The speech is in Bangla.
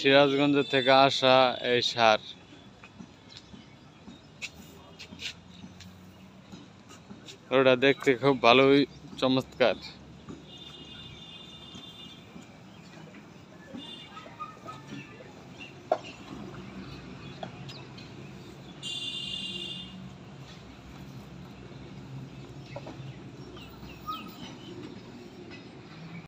সিরাজগঞ্জ থেকে আসা এই সার ওটা দেখতে খুব ভালোই চমৎকার